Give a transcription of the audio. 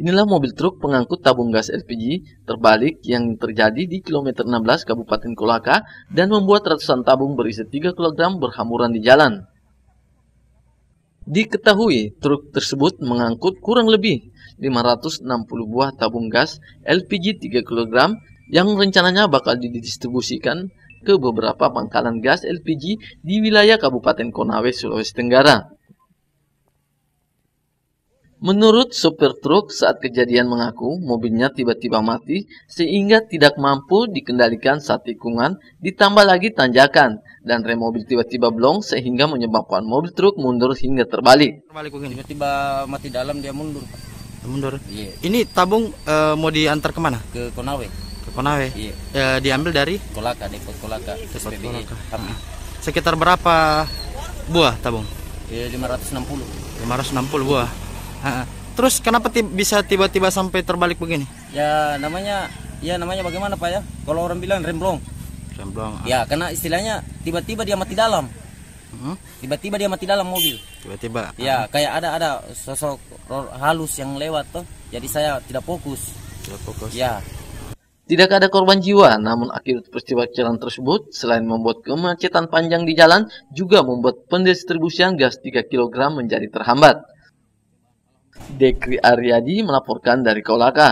Inilah mobil truk pengangkut tabung gas LPG terbalik yang terjadi di kilometer 16 Kabupaten Kolaka dan membuat ratusan tabung berisi 3 kg berhamburan di jalan. Diketahui truk tersebut mengangkut kurang lebih 560 buah tabung gas LPG 3 kg yang rencananya bakal didistribusikan ke beberapa pangkalan gas LPG di wilayah Kabupaten Konawe, Sulawesi Tenggara. Menurut sopir truk saat kejadian mengaku mobilnya tiba-tiba mati sehingga tidak mampu dikendalikan saat tikungan ditambah lagi tanjakan dan rem mobil tiba-tiba blong sehingga menyebabkan mobil truk mundur hingga terbalik. Terbalik tiba-tiba mati dalam dia mundur. Mundur. Iya. Ini tabung e, mau diantar kemana? Ke Konawe. Ke Konawe. Iya. E, diambil dari? Kolaka, depot Kolaka. Depot Kolaka. Ah. Sekitar berapa buah tabung? Iya, 560. 560 buah terus kenapa tiba, bisa tiba-tiba sampai terbalik begini? Ya namanya ya namanya bagaimana Pak ya? Kalau orang bilang remblong. Remblong. Ah. Ya karena istilahnya tiba-tiba dia mati dalam. Hmm? Tiba-tiba dia mati dalam mobil. Tiba-tiba. Ya kayak ada ada sosok halus yang lewat tuh. Jadi saya tidak fokus. Tidak fokus. Ya. Tidak ada korban jiwa, namun akhir peristiwa jalan tersebut, selain membuat kemacetan panjang di jalan, juga membuat pendistribusian gas 3 kg menjadi terhambat. Dekri Aryadi melaporkan dari Kolaka.